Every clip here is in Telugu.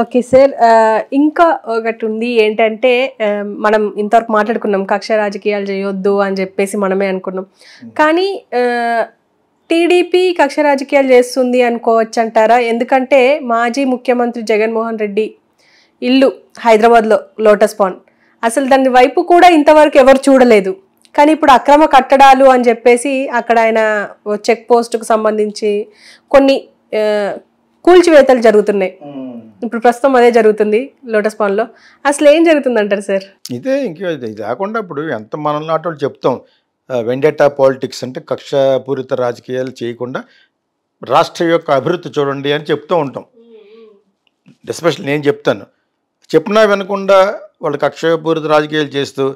ఓకే సార్ ఇంకా ఒకటి ఉంది ఏంటంటే మనం ఇంతవరకు మాట్లాడుకున్నాం కక్ష రాజకీయాలు చేయొద్దు అని చెప్పేసి మనమే అనుకున్నాం hmm. కానీ టీడీపీ కక్ష రాజకీయాలు చేస్తుంది అనుకోవచ్చు అంటారా ఎందుకంటే మాజీ ముఖ్యమంత్రి జగన్మోహన్ రెడ్డి ఇల్లు హైదరాబాద్లో లోటస్ పాండ్ అసలు దాని వైపు కూడా ఇంతవరకు ఎవరు చూడలేదు కానీ ఇప్పుడు అక్రమ కట్టడాలు అని చెప్పేసి అక్కడ ఆయన చెక్ పోస్ట్కు సంబంధించి కొన్ని కూల్చివేతలు జరుగుతున్నాయి ఇప్పుడు ప్రస్తుతం అదే జరుగుతుంది లోటస్ లో అసలు ఏం జరుగుతుంది అంటారు సార్ ఇదే ఇంకే లేకుండా కాకుండా ఇప్పుడు ఎంత మనం నాటోళ్ళు చెప్తాం వెండేటా పాలిటిక్స్ అంటే కక్షపూరిత రాజకీయాలు చేయకుండా రాష్ట్ర యొక్క అభివృద్ధి చూడండి అని చెప్తూ ఉంటాం ఎస్పెషల్ నేను చెప్తాను చెప్పినా వినకుండా వాళ్ళు కక్షపూరిత రాజకీయాలు చేస్తూ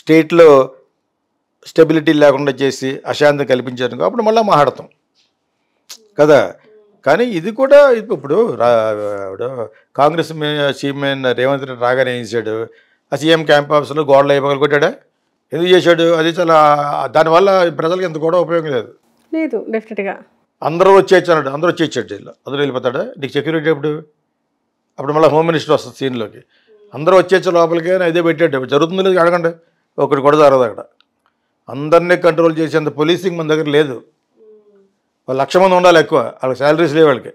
స్టేట్లో స్టెబిలిటీ లేకుండా చేసి అశాంతి కల్పించారు అప్పుడు మళ్ళీ మాట్లాడతాం కదా కానీ ఇది కూడా ఇప్పుడు కాంగ్రెస్ చీఫ్మెన్ రేవంత్ రెడ్డి రాగానే చేశాడు ఆ సీఎం క్యాంప్ ఆఫీస్లో గోడలు అయ్యి కొట్టాడా ఎందుకు చేశాడు అది చాలా దానివల్ల ప్రజలకు ఎంత కూడా ఉపయోగం లేదు లేదు డెఫినెట్గా అందరూ వచ్చేయచ్చు అన్నాడు అందరూ వచ్చేయచ్చాడు జైల్లో అందరూ వెళ్ళిపోతాడా నీకు సెక్యూరిటీ అప్పుడు అప్పుడు మళ్ళీ హోమ్ మినిస్టర్ వస్తుంది సీన్లోకి అందరూ వచ్చేచ్చే లోపలికి ఇదే పెట్టాడు జరుగుతుంది లేదు అడగండి ఒకటి కూడా జరగదు అక్కడ అందరినీ కంట్రోల్ చేసేంత పోలీసింగ్ మన దగ్గర లేదు లక్ష మంది ఉండాలి ఎక్కువ వాళ్ళకి శాలరీస్ లేవు వాళ్ళకి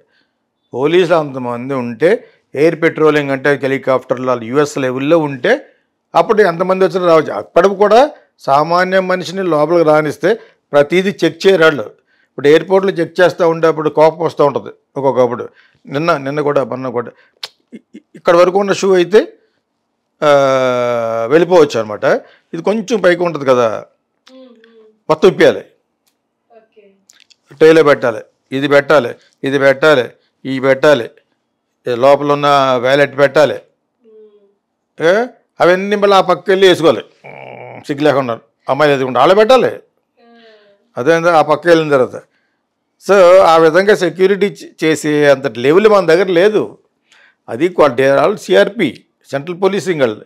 పోలీసులు అంతమంది ఉంటే ఎయిర్ పెట్రోలింగ్ అంటే హెలికాప్టర్లు వాళ్ళు యుఎస్ లెవెల్లో ఉంటే అప్పుడు ఎంతమంది వచ్చినా రావచ్చు అప్పటికి కూడా సామాన్య మనిషిని లోపలికి రానిస్తే ప్రతిదీ చెక్ చేయరాళ్ళు ఇప్పుడు ఎయిర్పోర్ట్లో చెక్ చేస్తూ ఉంటే అప్పుడు కోపం వస్తూ ఉంటుంది ఒక్కొక్కప్పుడు నిన్న నిన్న కూడా మొన్న కూడా ఇక్కడ వరకు ఉన్న షూ అయితే వెళ్ళిపోవచ్చు అనమాట ఇది కొంచెం పైకి ఉంటుంది కదా మొత్తం ఇప్పేయాలి టైలో పెట్టాలి ఇది పెట్టాలి ఇది పెట్టాలి ఇవి పెట్టాలి లోపల ఉన్న వ్యాలెట్ పెట్టాలి అవన్నీ మళ్ళీ ఆ పక్క వెళ్ళి వేసుకోవాలి సిగ్గు లేకుండా అమ్మాయిలు ఎదుగుంటే వాళ్ళు పెట్టాలి అదే ఆ పక్క వెళ్ళిన తర్వాత సో ఆ విధంగా సెక్యూరిటీ చేసే అంత లెవెల్ మన దగ్గర లేదు అది ఆల్ సిఆర్పి సెంట్రల్ పోలీసింగ్ వాళ్ళు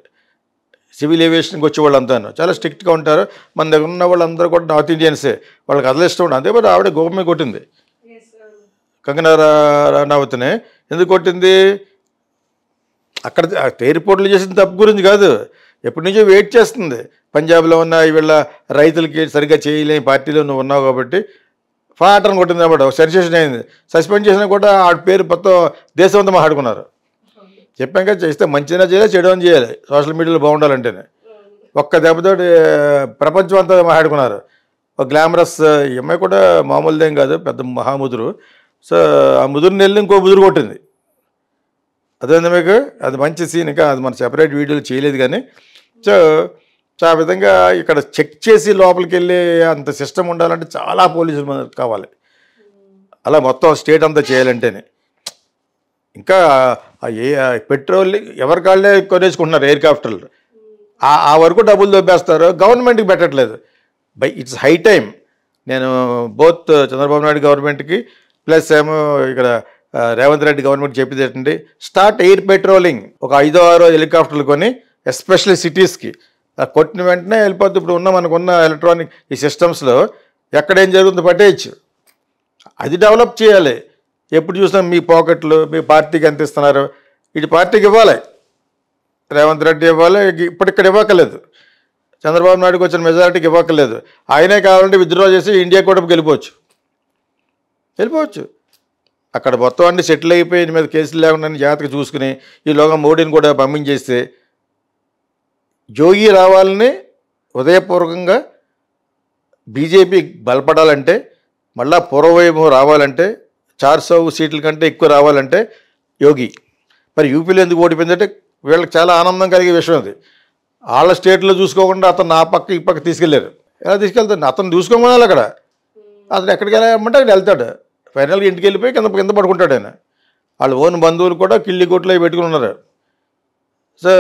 సివిల్ ఏవియేషన్కి వచ్చే వాళ్ళంతాను చాలా స్ట్రిక్ట్గా ఉంటారు మన దగ్గర ఉన్న వాళ్ళందరూ కూడా నార్త్ ఇండియన్సే వాళ్ళకి అదలిస్తూ ఉండదు అంతే బట్ ఆవిడ గోపమే కొట్టింది కంగనా రానావతిని ఎందుకు కొట్టింది అక్కడ ఎయిర్పోర్ట్లు చేసిన తప్పు గురించి కాదు ఎప్పటి నుంచో వెయిట్ చేస్తుంది పంజాబ్లో ఉన్న వీళ్ళ రైతులకి సరిగ్గా చేయలేని పార్టీలో నువ్వు ఉన్నావు కాబట్టి ఫాటర్ని కొట్టింది అన్నమాట సజెషన్ అయింది సస్పెండ్ చేసినా కూడా ఆ పేరు మొత్తం దేశవంతం ఆడుకున్నారు చెప్పాక చేస్తే మంచిగా చేయాలి చెడు అని చేయాలి సోషల్ మీడియాలో బాగుండాలంటేనే ఒక్క దెబ్బతో ప్రపంచం అంతా మాట్లాడుకున్నారు ఒక గ్లామరస్ ఈ అమ్మాయి కూడా మామూలుదేం కాదు పెద్ద మహాముదురు సో ఆ ముదురుని వెళ్ళి ఇంకో ముదురు కొట్టింది అదే మీకు అది మంచి సీన్ ఇంకా అది మన సెపరేట్ వీడియోలు చేయలేదు కానీ సో సో ఆ విధంగా ఇక్కడ చెక్ చేసి లోపలికి వెళ్ళి అంత సిస్టమ్ ఉండాలంటే చాలా పోలీసులు కావాలి అలా మొత్తం స్టేట్ అంతా చేయాలంటేనే ఇంకా ఏ పెట్రోల్ ఎవరి కాళ్ళే కొనేసుకుంటున్నారు హెలికాప్టర్లు ఆ వరకు డబ్బులు దొబ్బేస్తారు గవర్నమెంట్కి పెట్టట్లేదు బై ఇట్స్ హై టైం నేను బోత్ చంద్రబాబు నాయుడు గవర్నమెంట్కి ప్లస్ ఏమో ఇక్కడ రేవంత్ రెడ్డి గవర్నమెంట్ చెప్పింది ఏంటండి స్టార్ట్ ఎయిర్ పెట్రోలింగ్ ఒక ఐదో ఆరో హెలికాప్టర్లు కొని ఎస్పెషల్లీ సిటీస్కి కొట్టిన వెంటనే వెళ్ళిపోతుంది ఇప్పుడు ఉన్న మనకున్న ఎలక్ట్రానిక్ ఈ సిస్టమ్స్లో ఎక్కడేం జరుగుతుందో పట్టేయచ్చు అది డెవలప్ చేయాలి ఎప్పుడు చూసినా మీ పాకెట్లు మీ పార్టీకి ఎంత ఇస్తున్నారు ఇటు పార్టీకి ఇవ్వాలి రేవంత్ రెడ్డి ఇవ్వాలి ఇప్పటిక్కడ ఇవ్వకలేదు చంద్రబాబు నాయుడుకి వచ్చిన మెజారిటీకి ఇవ్వకలేదు ఆయనే కావాలంటే విత్డ్రా చేసి ఇండియా కూడా గెలిపోవచ్చు వెళ్ళిపోవచ్చు అక్కడ మొత్తం అన్ని సెటిల్ అయిపోయి మీద కేసులు లేకుండా జాగ్రత్తగా చూసుకుని ఈ ఈలోగా మోడీని కూడా పంపించేస్తే జోగి రావాలని హృదయపూర్వకంగా బీజేపీ బలపడాలంటే మళ్ళా పూర్వవైభవం రావాలంటే చార్ సీట్ల కంటే ఎక్కువ రావాలంటే యోగి మరి యూపీలో ఎందుకు ఓడిపోయిందంటే వీళ్ళకి చాలా ఆనందం కలిగే విషయం అది వాళ్ళ స్టేట్లో చూసుకోకుండా అతను నా పక్క ఈ పక్క తీసుకెళ్ళారు ఎలా తీసుకెళ్తాడు అతను చూసుకోమని అక్కడ అతను ఎక్కడికి వెళ్ళమంటే అక్కడ వెళ్తాడు ఫైనల్గా ఇంటికి వెళ్ళిపోయి కింద కింద పడుకుంటాడు ఆయన వాళ్ళు ఓన్ బంధువులు కూడా కిళ్ళి కొట్లు అవి పెట్టుకుని ఉన్నారు so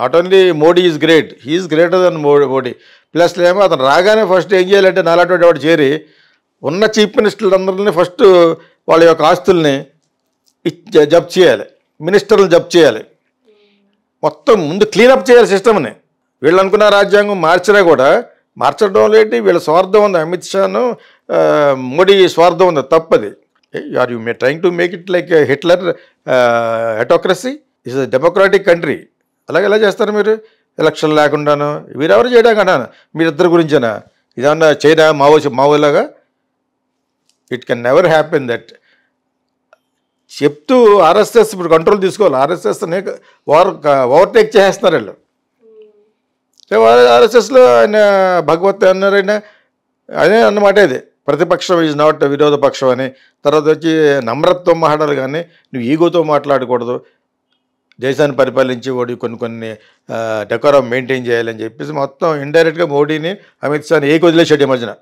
not only Modi is great he is greater than Modi Modi plus ఏమో అతను రాగానే ఫస్ట్ ఏం చేయాలంటే నాలాంటి వాడు చేరి ఉన్న చీఫ్ మినిస్టర్లందరినీ ఫస్ట్ వాళ్ళ యొక్క ఆస్తుల్ని జప్ చేయాలి మినిస్టర్లు జప్ చేయాలి మొత్తం ముందు క్లీనప్ చేయాలి సిస్టమ్ని వీళ్ళు అనుకున్న రాజ్యాంగం మార్చినా కూడా మార్చడం లేదు వీళ్ళ స్వార్థం ఉంది అమిత్ షాను మోడీ స్వార్థం ఉంది తప్పది are you may trying to make it like Hitler హెటోక్రసీ ఇస్ అ డెమోక్రాటిక్ కంట్రీ అలాగే ఎలా చేస్తారు మీరు ఎలక్షన్ లేకుండాను వీరెవరు చేయడానికి అన్నాను మీరిద్దరి గురించేనా ఇదేమన్నా చైనా మావో మావోలాగా it can never happen that చెప్తూ ఆర్ఎస్ఎస్ ఇప్పుడు కంట్రోల్ తీసుకోవాలి ఆర్ఎస్ఎస్ ఆర్ఎస్ఎస్ని ఓవర్ ఓవర్టేక్ చేసేస్తున్నారు వాళ్ళు ఆర్ఎస్ఎస్లో ఆయన భగవత్ అన్నారు ఆయన అదే అన్నమాట ఇది ప్రతిపక్షం ఈజ్ నాట్ విరోధ పక్షం అని తర్వాత వచ్చి నమ్రత్వం మాట్లాడాలి కానీ నువ్వు ఈగోతో మాట్లాడకూడదు దేశాన్ని పరిపాలించి ఓడి కొన్ని కొన్ని డెకోరం మెయింటైన్ చేయాలని చెప్పేసి మొత్తం ఇండైరెక్ట్గా మోడీని అమిత్ షాని ఏకి వదిలేసాడు ఈ మధ్యన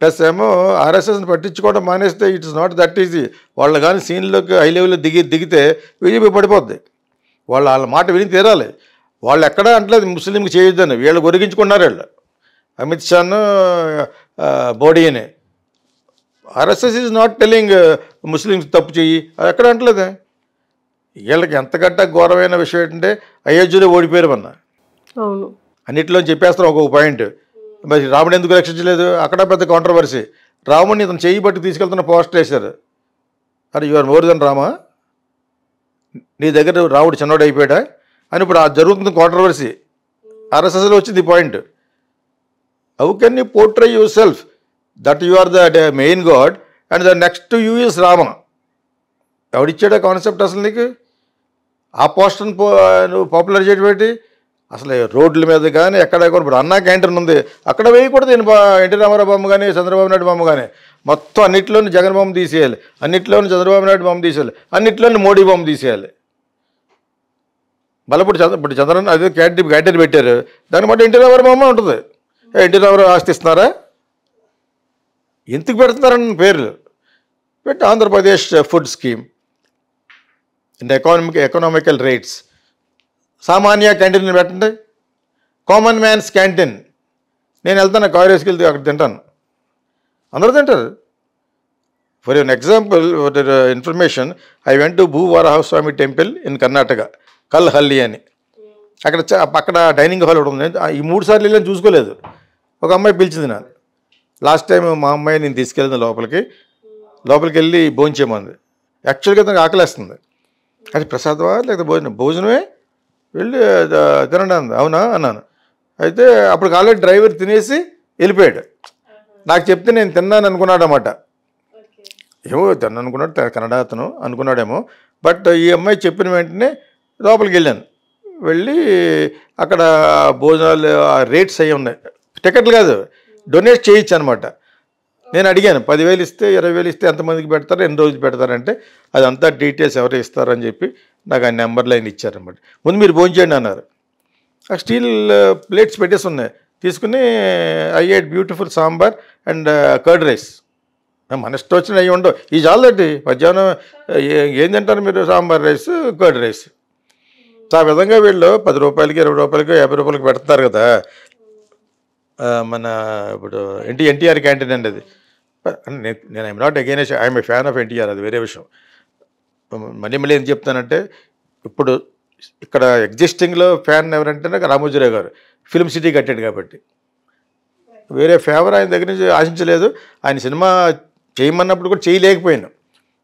ప్లస్ ఏమో ఆర్ఎస్ఎస్ని పట్టించుకోవడం మానేస్తే ఇట్స్ నాట్ దట్ ఈజీ వాళ్ళు కానీ సీన్లోకి హై లెవెల్లో దిగి దిగితే బీజేపీ పడిపోద్ది వాళ్ళు వాళ్ళ మాట విని తీరాలి వాళ్ళు ఎక్కడా అంటలేదు ముస్లింకి చేయొద్దని వీళ్ళు గొరిగించుకున్నారు వీళ్ళు అమిత్ షాను బోడీని RSS is not telling Muslims తప్పు చెయ్యి అది ఎక్కడ అంటలేదు వీళ్ళకి ఎంతకంటే ఘోరమైన విషయం ఏంటంటే అయోధ్యలో ఓడిపోయారు మొన్న అవును అన్నిట్లో చెప్పేస్తారు ఒక్కొక్క పాయింట్ మరి రాముడు ఎందుకు రక్షించలేదు అక్కడ పెద్ద కాంట్రవర్సీ రాముడిని ఇతను చేయి పట్టి తీసుకెళ్తున్న పోస్టర్ వేశారు అరే యువర్ మోర్ దెన్ రామా నీ దగ్గర రాముడు చిన్నోడు అయిపోయాడా అని ఇప్పుడు ఆ జరుగుతున్న కాంట్రవర్సీ ఆర్ఎస్ఎస్లో వచ్చింది point how can you portray your self that you are the main god and the next you is Rama ఎవడిచ్చాడా కాన్సెప్ట్ అసలు నీకు ఆ పోస్టర్ని పాపులర్ చేయడం అసలు రోడ్ల మీద కానీ ఎక్కడ ఇప్పుడు అన్నా క్యాంటీన్ ఉంది అక్కడ వేయకూడదు ఎన్టీ రామారావు బొమ్మ కానీ చంద్రబాబు నాయుడు బొమ్మ కానీ మొత్తం అన్నింటిలోని జగన్ బొమ్మ తీసేయాలి అన్నింటిలోని చంద్రబాబు నాయుడు బొమ్మ తీసేయాలి అన్నింటిలోని మోడీ బొమ్మ తీసేయాలి మళ్ళీ ఇప్పుడు చంద్ర ఇప్పుడు చంద్రబాబు అది క్యాంటీన్ క్యాంటీన్ పెట్టారు దాన్ని బట్టి ఎన్టీ రామారావు బొమ్మ ఉంటుంది ఎన్టీ రామారావు ఆస్తిస్తున్నారా ఎందుకు పెడుతున్నారని పేర్లు పెట్టి Andhra Pradesh food scheme and economic economical rates సామాన్య క్యాంటీన్ పెట్టండి కామన్ మ్యాన్స్ క్యాంటీన్ నేను వెళ్తాను కాయరేసుకి వెళ్తే అక్కడ తింటాను అందరూ తింటారు for an example information I went to Bhuvarahaswamy temple in Karnataka Kalhalli అని అక్కడ అక్కడ డైనింగ్ హాల్ ఒకటి ఉంది ఈ మూడు సార్లు వెళ్ళి చూసుకోలేదు ఒక అమ్మాయి పిలిచింది నా లాస్ట్ టైం మా అమ్మాయి నేను తీసుకెళ్ళింది లోపలికి లోపలికి వెళ్ళి భోజనం చేయమంది యాక్చువల్గా తనకు ఆకలేస్తుంది అది ప్రసాదమా లేకపోతే భోజనం భోజనమే వెళ్ళి తినండి అంది అవునా అన్నాను అయితే అప్పుడు ఆల్రెడీ డ్రైవర్ తినేసి వెళ్ళిపోయాడు నాకు చెప్తే నేను తిన్నాను అనుకున్నాడు అనమాట ఏమో తిన్నాను అనుకున్నాడు కన్నడ అతను అనుకున్నాడేమో బట్ ఈ అమ్మాయి చెప్పిన వెంటనే లోపలికి వెళ్ళాను వెళ్ళి అక్కడ భోజనాలు రేట్స్ అవి ఉన్నాయి టికెట్లు కాదు డొనేట్ చేయొచ్చు అనమాట నేను అడిగాను పదివేలు ఇస్తే ఇరవై వేలు ఇస్తే ఎంతమందికి పెడతారు ఎన్ని రోజులు పెడతారంటే అదంతా డీటెయిల్స్ ఎవరు ఇస్తారని చెప్పి నాకు ఆ నెంబర్లు ఆయన ఇచ్చారనమాట ముందు మీరు ఫోన్ చేయండి అన్నారు ఆ స్టీల్ ప్లేట్స్ పెట్టేసి ఉన్నాయి తీసుకుని I ate beautiful sambar and curd rice మన ఇష్టం వచ్చిన అవి ఉండవు ఈ చాలండి మధ్యాహ్నం ఏం తింటారు మీరు సాంబార్ రైస్ కర్డ్ రైస్ ఆ విధంగా వీళ్ళు పది రూపాయలకి ఇరవై రూపాయలకి యాభై రూపాయలకి పెడతారు కదా మన ఇప్పుడు ఎన్టీ ఎన్టీఆర్ క్యాంటీన్ అండి అది నేను I'm not again I'm a fan of NTR అది వేరే విషయం మళ్ళీ మళ్ళీ ఏం చెప్తానంటే ఇప్పుడు ఇక్కడ ఎగ్జిస్టింగ్లో ఫ్యాన్ ఎవరంటే నాకు రామోజీరావు గారు ఫిల్మ్ సిటీ కట్టాడు కాబట్టి వేరే ఫేవర్ ఆయన దగ్గర నుంచి ఆశించలేదు ఆయన సినిమా చేయమన్నప్పుడు కూడా చేయలేకపోయాను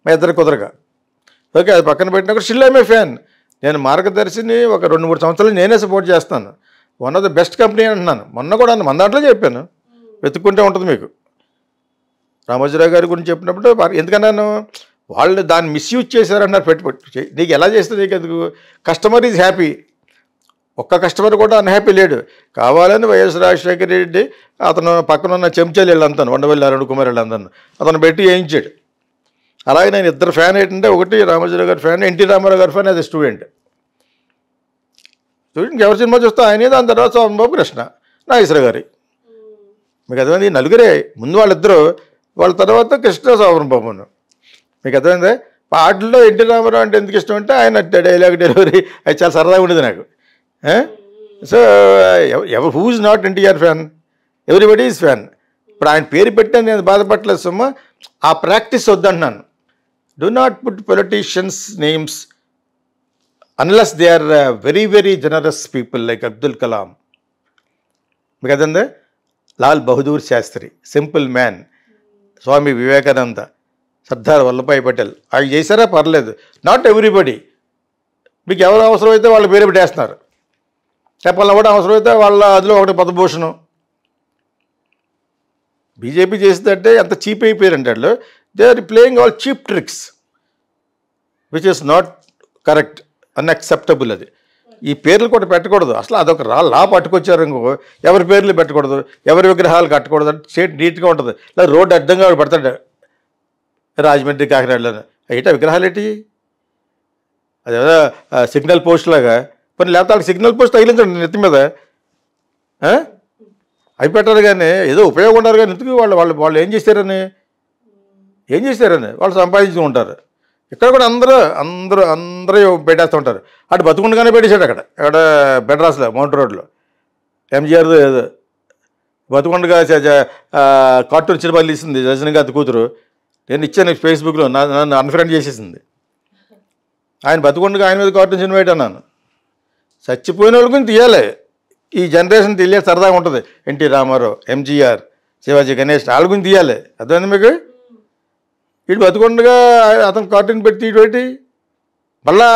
మా ఇద్దరు కుదరగా ఓకే అది పక్కన పెట్టిన కూడా స్టిల్ ఐమే ఫ్యాన్ నేను మార్గదర్శిని ఒక రెండు మూడు సంవత్సరాలు నేనే సపోర్ట్ చేస్తాను one of the best company అంటున్నాను మొన్న కూడా మన దాంట్లో చెప్పాను వెతుక్కుంటే ఉంటుంది మీకు రామోజీరావు గారి గురించి చెప్పినప్పుడు ఎందుకన్నాను వాళ్ళు దాన్ని మిస్యూజ్ చేశారన్నారు పెట్టుబడి నీకు ఎలా చేస్తుంది నీకు కస్టమర్ ఈజ్ హ్యాపీ ఒక్క కస్టమర్ కూడా అన్హ్యాపీ లేడు కావాలని వైఎస్ రాజశేఖర రెడ్డి అతను పక్కనున్న చెంచాలు వీళ్ళంతాను వండవల్లి అరుణ్ కుమార్ వీళ్ళంతాను అతను పెట్టి వేయించాడు అలాగే నేను ఇద్దరు ఫ్యాన్ ఏంటంటే ఒకటి రామోజీరావు గారి ఫ్యాన్ ఎన్టీ రామారావు గారి ఫ్యాన్ అది స్టూడెంట్ స్టూడెంట్ ఎవరి సినిమా చూస్తా ఆయనే దాని తర్వాత సోమబాబు కృష్ణ నాగేశ్వర గారి మీకు అర్థమైంది నలుగురే ముందు వాళ్ళిద్దరూ వాళ్ళ తర్వాత కృష్ణ సోమరబాబును మీకు అర్థమైంది పాటల్లో ఎన్టీ రామారావు అంటే ఎందుకు ఇష్టం అంటే ఆయన డైలాగ్ డెలివరీ అది చాలా సరదాగా ఉండేది నాకు సో ఎవరు who is not NTR fan everybody is fan ఇప్పుడు ఆయన పేరు పెట్టిన నేను బాధపడలేదు సుమ్మ ఆ ప్రాక్టీస్ వద్దంటున్నాను do not put politicians names unless they are very very generous people like Abdul Kalam మీకు అదే లాల్ బహదూర్ శాస్త్రి సింపుల్ మ్యాన్ స్వామి వివేకానంద సర్దార్ వల్లభాయ్ పటేల్ అవి చేశారా పర్లేదు నాట్ ఎవ్రీబడి మీకు ఎవరు అవసరమైతే వాళ్ళు పేరు పెట్టేస్తున్నారు చెప్పాలని కూడా అవసరమైతే వాళ్ళ అదిలో ఒకటి పదభూషణం బీజేపీ చేసిందంటే ఎంత చీప్ అయిపోయారంటే వాళ్ళు they are playing all cheap tricks which is not correct unacceptable అది ఈ పేర్లు కూడా పెట్టకూడదు అసలు అదొక రా లా పట్టుకొచ్చారు ఇంకో ఎవరి పేర్లు పెట్టకూడదు ఎవరి విగ్రహాలు కట్టకూడదు అంటే స్టేట్ నీట్గా ఉంటుంది లేదా రోడ్డు అడ్డంగా పడతాడు రాజమండ్రి కాకినాడలో ఏటా విగ్రహాలు ఏంటి అదేదో సిగ్నల్ పోస్ట్ లాగా పని లేకపోతే వాళ్ళకి సిగ్నల్ పోస్ట్ తగిలించండి నెత్తి మీద అవి పెట్టారు కానీ ఏదో ఉపయోగం ఉండరు కానీ ఎందుకు వాళ్ళు వాళ్ళు వాళ్ళు ఏం చేశారని ఏం చేశారని వాళ్ళు సంపాదించుకుంటారు ఇక్కడ కూడా అందరూ అందరూ అందరూ పెట్టేస్తూ ఉంటారు అటు బతుకుండగానే పెట్టేశాడు అక్కడ అక్కడ బెడ్రాస్లో మౌంట్ రోడ్లో ఎంజీఆర్ బతుకుండగా కార్టూన్ చిరుపల్లి ఇస్తుంది రజనీకాంత్ కూతురు నేను ఇచ్చాను ఫేస్బుక్లో నన్ను అన్ఫ్రెండ్ చేసేసింది ఆయన బతుకుండగా ఆయన మీద కార్టూన్ సినిమా పెట్టాను చచ్చిపోయిన వాళ్ళకి తీయాలి ఈ జనరేషన్ తెలియదు సరదాగా ఉంటుంది ఎన్టీ రామారావు ఎంజీఆర్ శివాజీ గణేష్ వాళ్ళ గురించి తీయాలి అర్థమైంది మీకు వీడు బతుకుండగా అతను కార్టూన్ పెట్టి ఇటువంటి మళ్ళా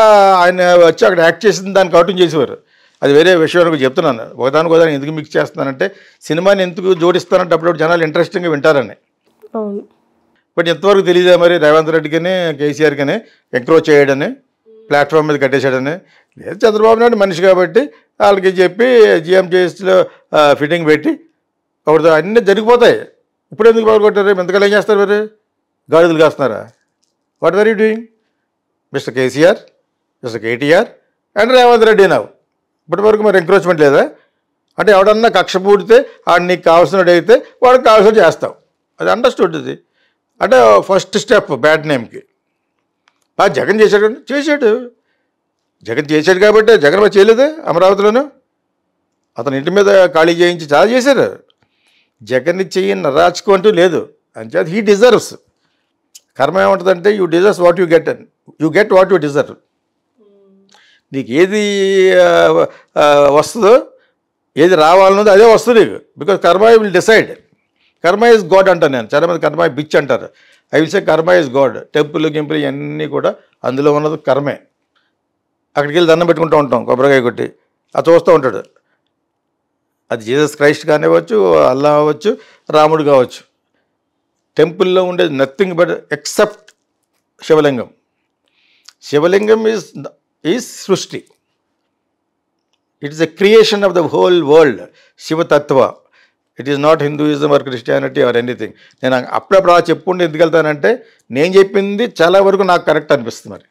ఆయన వచ్చి అక్కడ యాక్ట్ చేసింది దాన్ని కార్టూన్ చేసేవారు అది వేరే విషయానికి చెప్తున్నాను ఒకదానికి ఒకదాని ఎందుకు మిక్స్ చేస్తున్నానంటే సినిమాని ఎందుకు జోడిస్తానంటే అప్పుడు జనాలు ఇంట్రెస్టింగ్గా వింటారని బట్ ఎంతవరకు తెలియదా మరి రేవంత్ కేసీఆర్ కానీ ఎంక్రోచ్ చేయడని ప్లాట్ఫామ్ మీద కట్టేశాడని లేదు చంద్రబాబు నాయుడు మనిషి కాబట్టి వాళ్ళకి చెప్పి జిఎంజేఎస్లో ఫిట్టింగ్ పెట్టి ఒకటితో అన్నీ జరిగిపోతాయి ఇప్పుడు ఎందుకు పగలగొట్టారు ఎంతకాలం ఏం చేస్తారు మరి గాడిదలు కాస్తున్నారా what are you doing mister KCR mister KTR and Revanth Reddy నావు ఇప్పటివరకు మరి ఎంక్రోచ్మెంట్ లేదా అంటే ఎవడన్నా కక్ష పూడితే ఆడు నీకు కావాల్సినట్టు అయితే వాడికి కావాల్సిన చేస్తావు అది అండర్స్టూడ్ ఇది అంటే ఫస్ట్ స్టెప్ బ్యాడ్ నేమ్కి బాగా జగన్ చేశాడు చేశాడు జగన్ చేశాడు కాబట్టి జగన్ చేయలేదు అమరావతిలోనూ అతని ఇంటి మీద ఖాళీ చేయించి చాలా చేశారు జగన్ చేయని నరాచుకు అంటూ లేదు అంచేది హీ డిజర్వ్స్ కర్మ ఏమంటుందంటే you deserves what you get అని you get what you deserve నీకు ఏది వస్తుందో ఏది రావాలన్నది అదే వస్తుంది నీకు because karma will decide karma is God అంటాను నేను చాలామంది కర్మ బిచ్ అంటారు ఐ విల్ సే కర్మ ఇస్ గాడ్ టెంపుల్ గింపులు ఇవన్నీ కూడా అందులో ఉన్నది కర్మే అక్కడికి వెళ్ళి దండం పెట్టుకుంటూ ఉంటాం కొబ్బరికాయ కొట్టి అది చూస్తూ ఉంటాడు అది జీసస్ క్రైస్ట్ కానివ్వచ్చు అల్లా అవ్వచ్చు రాముడు కావచ్చు టెంపుల్లో ఉండేది nothing but except Shivalingam Shivalingam is is సృష్టి it is a creation of the whole world శివతత్వ it is not Hinduism or Christianity or anything నేను అప్పుడప్పుడు అలా చెప్పుకుంటే ఎందుకు వెళ్తానంటే నేను చెప్పింది చాలా వరకు నాకు కరెక్ట్ అనిపిస్తుంది మరి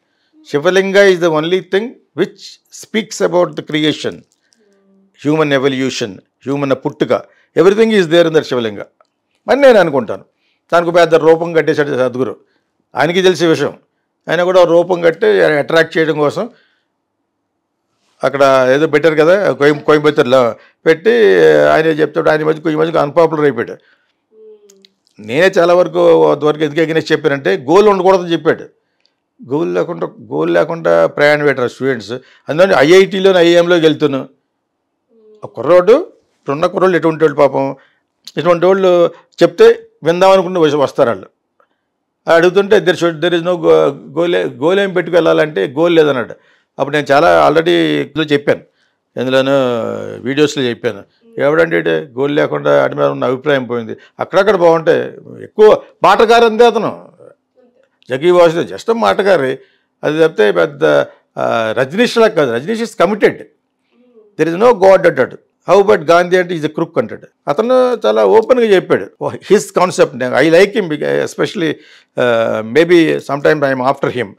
Shivalinga is the only thing which speaks about the creation human evolution human పుట్టుక everything is there in the Shivalinga అని నేను అనుకుంటాను తనకు పెద్ద రూపం కట్టేశాడు సద్గురు ఆయనకి తెలిసే విషయం ఆయన కూడా రూపం కట్టి అట్రాక్ట్ చేయడం కోసం అక్కడ ఏదో పెట్టారు కదా కోయం కోయంబత్తూరులో పెట్టి ఆయన చెప్తాడు ఆయన మధ్య కొంచెం మధ్య అన్పాపులర్ అయిపోయాడు నేనే చాలా వరకు వరకు ఎందుకు అగ్నేసి చెప్పానంటే గోల్ ఉండకూడదని చెప్పాడు గోల్ లేకుండా గోల్ లేకుండా ప్రయాణం పెట్టారు స్టూడెంట్స్ అందులో ఐఐటీలో ఐఏఎంలోకి వెళ్తున్నాను ఆ కుర్రోడు ఇప్పుడున్న కుర్రోళ్ళు ఎటువంటి వాళ్ళు పాపం ఇటువంటి వాళ్ళు చెప్తే విందాం అనుకుంటే వస్తారు వాళ్ళు అడుగుతుంటే there should there is no గోలే గోల్ ఏం పెట్టుకు వెళ్ళాలంటే గోల్ లేదన్నాడు అప్పుడు నేను చాలా ఆల్రెడీ ఇందులో చెప్పాను ఎందులోనూ వీడియోస్లో చెప్పాను ఎవడంటే గోల్ లేకుండా అటు మీద ఉన్న అభిప్రాయం పోయింది అక్కడక్కడ బాగుంటే ఎక్కువ మాటగారు అంతే అతను జగీ వాసు జస్ట్ మాటగారి అది తప్పితే పెద్ద రజనీష్లా కాదు Rajneesh is committed there is no god అడ్డాడు హౌ బట్ గాంధీ అంటే ఈజ్ క్రుక్ అంటాడు అతను చాలా ఓపెన్గా చెప్పాడు his concept I like him especially maybe some time I'm after him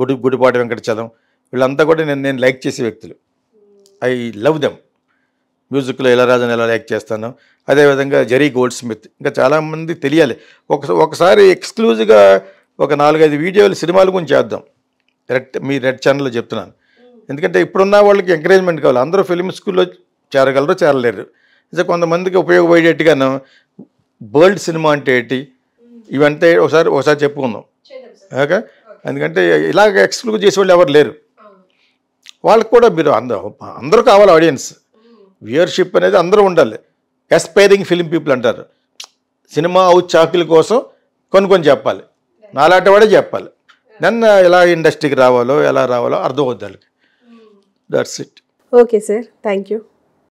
Gudi Gudipati Venkatachalam వీళ్ళంతా కూడా నేను నేను లైక్ చేసే వ్యక్తులు ఐ లవ్ దెమ్ మ్యూజిక్లో ఇళరాజాని ఎలా లైక్ చేస్తాను అదేవిధంగా జెరీ గోల్డ్ స్మిత్ ఇంకా చాలామంది తెలియాలి ఒక ఒకసారి ఎక్స్క్లూజివ్గా ఒక నాలుగైదు వీడియోలు సినిమాల గురించి చేద్దాం రెడ్ మీ రెడ్ ఛానల్లో చెప్తున్నాను ఎందుకంటే ఇప్పుడున్న వాళ్ళకి ఎంకరేజ్మెంట్ కావాలి అందరూ ఫిల్మ్ స్కూల్లో చేరగలరు చేరలేరు ఇదే కొంతమందికి ఉపయోగపడేట్టుగాను బర్ల్డ్ సినిమా అంటే ఏంటి ఇవంతా ఒకసారి ఒకసారి చెప్పుకుందాం ఓకే ఎందుకంటే ఇలాగ ఎక్స్క్లూడ్ చేసే వాళ్ళు ఎవరు లేరు వాళ్ళకి కూడా మీరు అందరూ అందరూ కావాలి ఆడియన్స్ వ్యూయర్షిప్ అనేది అందరూ ఉండాలి ఎస్పైరింగ్ ఫిలిం పీపుల్ అంటారు సినిమా అవుట్ చాకుల కోసం కొన్ని కొన్ని చెప్పాలి నాలాంటి వాడే చెప్పాలి నన్ను ఎలా ఇండస్ట్రీకి రావాలో ఎలా రావాలో అర్థం అవుద్ది that's it okay sir thank you